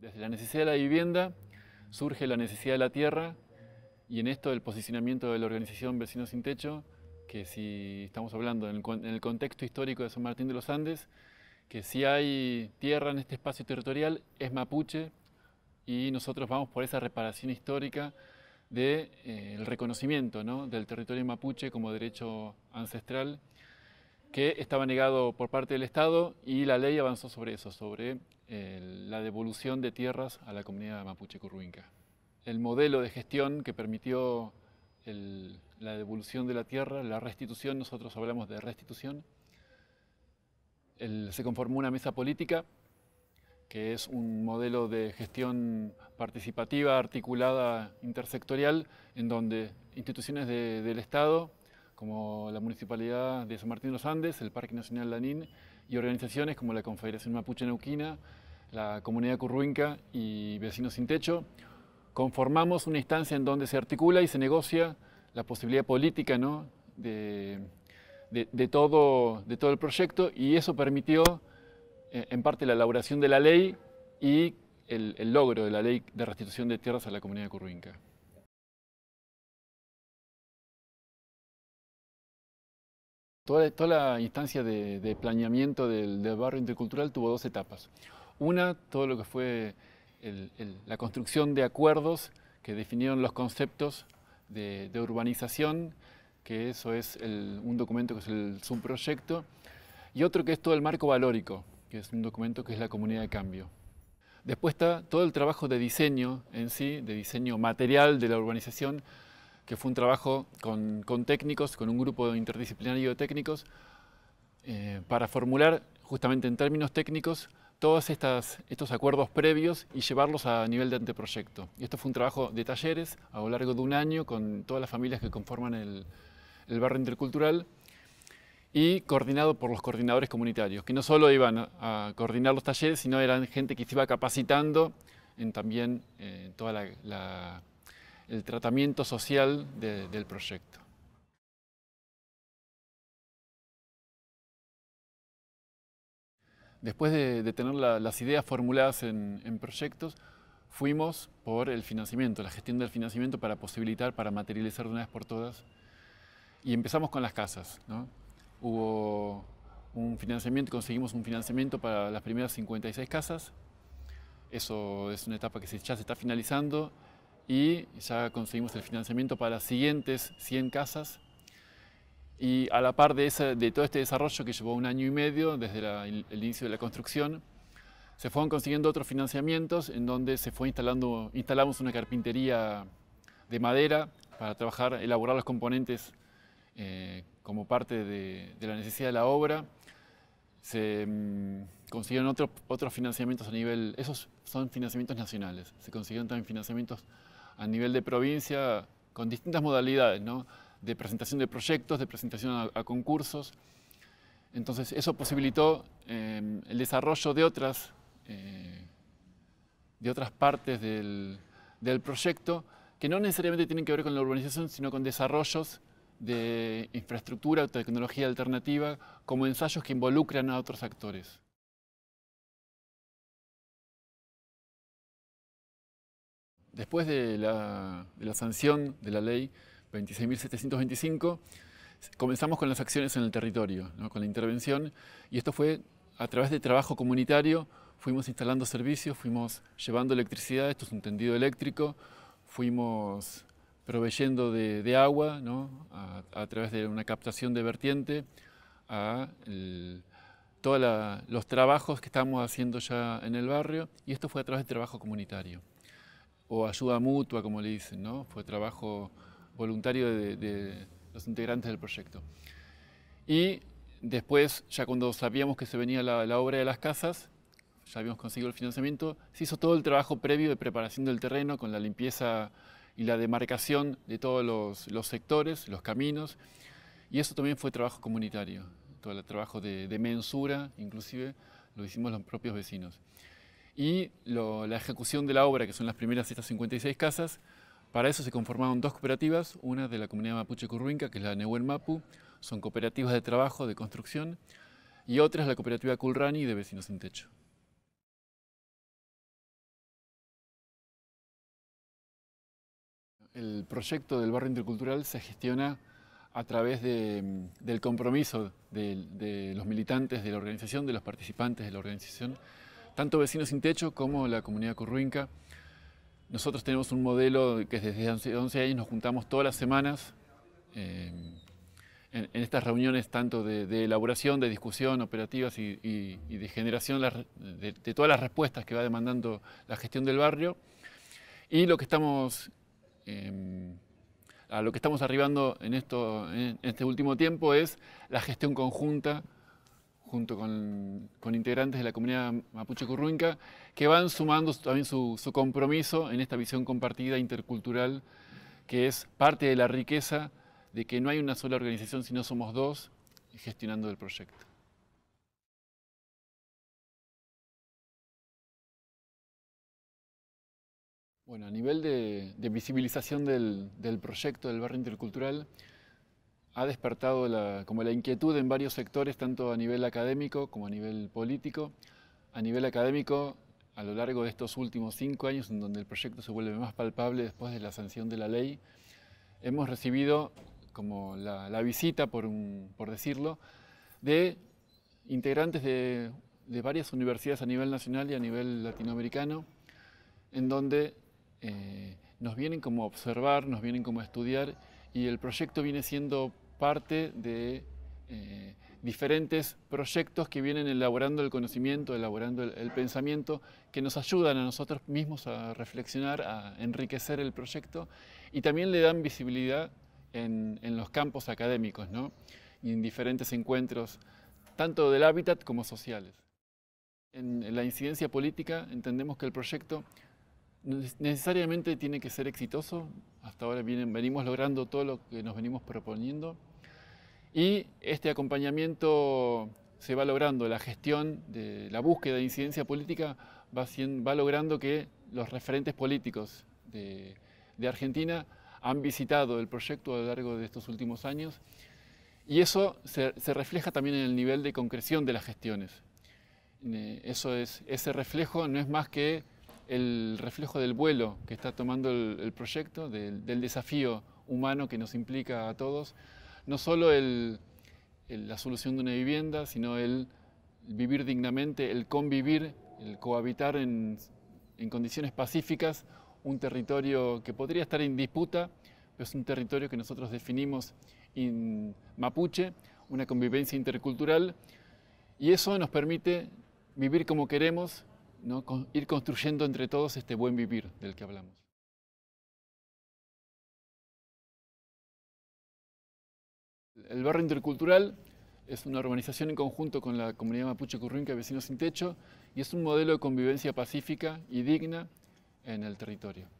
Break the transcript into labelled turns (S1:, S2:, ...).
S1: Desde la necesidad de la vivienda surge la necesidad de la tierra
S2: y en esto el posicionamiento de la organización Vecinos sin Techo, que si estamos hablando en el, contexto histórico de San Martín de los Andes, que si hay tierra en este espacio territorial es mapuche y nosotros vamos por esa reparación histórica del eh, reconocimiento del territorio mapuche como derecho ancestral que estaba negado por parte del Estado y la ley avanzó sobre eso, sobre la devolución de tierras a la comunidad mapuche curruinca. El modelo de gestión que permitió la devolución de la tierra, la restitución, nosotros hablamos de restitución, se conformó una mesa política que es un modelo de gestión participativa, articulada, intersectorial, en donde instituciones del Estado, como la Municipalidad de San Martín de los Andes, el Parque Nacional Lanín y organizaciones como la Confederación Mapuche Neuquina, la Comunidad Curruinca y Vecinos Sin Techo, conformamos una instancia en donde se articula y se negocia la posibilidad política de, todo, de todo el proyecto y eso permitió eh, en parte la elaboración de la ley
S1: y el, el logro de la ley de restitución de tierras a la comunidad curruinca. Toda, la instancia de, planeamiento del, barrio intercultural tuvo dos etapas. Una, todo
S2: lo que fue la construcción de acuerdos que definieron los conceptos de, urbanización, que eso es un documento que es el proyecto, y otro que es todo el marco valórico, que es un documento que es la comunidad de cambio. Después está todo el trabajo de diseño en sí, de diseño material de la urbanización, que fue un trabajo con, técnicos, con un grupo interdisciplinario de técnicos, eh, para formular justamente en términos técnicos todos estos acuerdos previos y llevarlos a nivel de anteproyecto. Y esto fue un trabajo de talleres a lo largo de un año con todas las familias que conforman el, barrio intercultural y coordinado por los coordinadores comunitarios, que no solo iban a, coordinar los talleres, sino eran gente que se iba capacitando en también eh, toda la, el tratamiento
S1: social del proyecto. Después de, tener las ideas formuladas
S2: en, proyectos, fuimos por el financiamiento, la gestión del financiamiento para posibilitar, para materializar de una vez por todas. Y empezamos con las casas. Hubo un financiamiento, conseguimos un financiamiento para las primeras 56 casas. Eso es una etapa que ya se está finalizando y ya conseguimos el financiamiento para las siguientes 100 casas. Y a la par de, de todo este desarrollo que llevó un año y medio desde el, inicio de la construcción, se fueron consiguiendo otros financiamientos en donde se fue instalando, instalamos una carpintería de madera para trabajar, elaborar los componentes eh, como parte de, la necesidad de la obra. Se mm, consiguieron otros financiamientos a nivel, esos son financiamientos nacionales, se consiguieron también financiamientos a nivel de provincia con distintas modalidades, de presentación de proyectos, de presentación a, concursos. Entonces eso posibilitó eh, el desarrollo de otras, eh, de otras partes del, del proyecto que no necesariamente tienen que ver con la urbanización, sino con desarrollos de infraestructura o tecnología alternativa
S1: como ensayos que involucran a otros actores. Después de la, sanción
S2: de la ley 26.725, comenzamos con las acciones en el territorio, con la intervención, y esto fue a través de trabajo comunitario, fuimos instalando servicios, fuimos llevando electricidad, esto es un tendido eléctrico, fuimos proveyendo de, agua a, a, través de una captación de vertiente a todos los trabajos que estábamos haciendo ya en el barrio, y esto fue a través de trabajo comunitario o ayuda mutua, como le dicen, ¿no? Fue trabajo voluntario de, los integrantes del proyecto. Y después, ya cuando sabíamos que se venía la, obra de las casas, ya habíamos conseguido el financiamiento, se hizo todo el trabajo previo de preparación del terreno con la limpieza y la demarcación de todos los, sectores, los caminos, y eso también fue trabajo comunitario, todo el trabajo de, de mensura, inclusive lo hicimos los propios vecinos y la ejecución de la obra, que son las primeras estas 56 casas. Para eso se conformaron dos cooperativas, una de la comunidad mapuche curruinca, que es la Nehuen Mapu, son cooperativas de trabajo, de
S1: construcción, y otra es la cooperativa Culrani de Vecinos Sin Techo. El proyecto del barrio intercultural se gestiona a través del compromiso
S2: de los militantes de la organización, de los participantes de la organización, tanto Vecinos Sin Techo como la comunidad curruinca. Nosotros tenemos un modelo que desde hace 11 años nos juntamos todas las semanas eh, en, estas reuniones tanto de, elaboración, de discusión, operativas y, de generación de, todas las respuestas que va demandando la gestión del barrio. Y lo que estamos, eh, a lo que estamos arribando en este último tiempo es la gestión conjunta junto con, integrantes de la comunidad mapuche curruinca, que van sumando también su, compromiso en esta visión compartida intercultural, que es parte de la riqueza de que no hay una sola organización, sino somos dos gestionando el
S1: proyecto. Bueno, a nivel de, visibilización del
S2: proyecto del barrio intercultural, ha despertado la, como la inquietud en varios sectores, tanto a nivel académico como a nivel político. A nivel académico, a lo largo de estos últimos cinco años, en donde el proyecto se vuelve más palpable después de la sanción de la ley, hemos recibido como la, visita, por, por, decirlo, de integrantes de, varias universidades a nivel nacional y a nivel latinoamericano, en donde eh, nos vienen como a observar, nos vienen como a estudiar y el proyecto viene siendo parte de eh, diferentes proyectos que vienen elaborando el conocimiento, elaborando el, pensamiento, que nos ayudan a nosotros mismos a reflexionar, a enriquecer el proyecto y también le dan visibilidad en, los campos académicos ¿no? y en diferentes encuentros, tanto del hábitat como sociales. En, en la incidencia política entendemos que el proyecto necesariamente tiene que ser exitoso. Hasta ahora venimos logrando todo lo que nos venimos proponiendo. Y este acompañamiento se va logrando, la gestión de la búsqueda de incidencia política va, logrando que los referentes políticos de, Argentina han visitado el proyecto a lo largo de estos últimos años y eso se, refleja también en el nivel de concreción de las gestiones. Eh, eso es, ese reflejo no es más que el reflejo del vuelo que está tomando el, proyecto, del, desafío humano que nos implica a todos, no solo la solución de una vivienda, sino el vivir dignamente, el convivir, el cohabitar en, condiciones pacíficas un territorio que podría estar en disputa, pero es un territorio que nosotros definimos en mapuche, una convivencia intercultural, y eso nos permite vivir como queremos, ir
S1: construyendo entre todos este buen vivir del que hablamos. El barrio intercultural es una
S2: urbanización en conjunto con la comunidad mapuche y Vecinos Sin Techo y es un modelo de convivencia pacífica
S1: y digna en el territorio.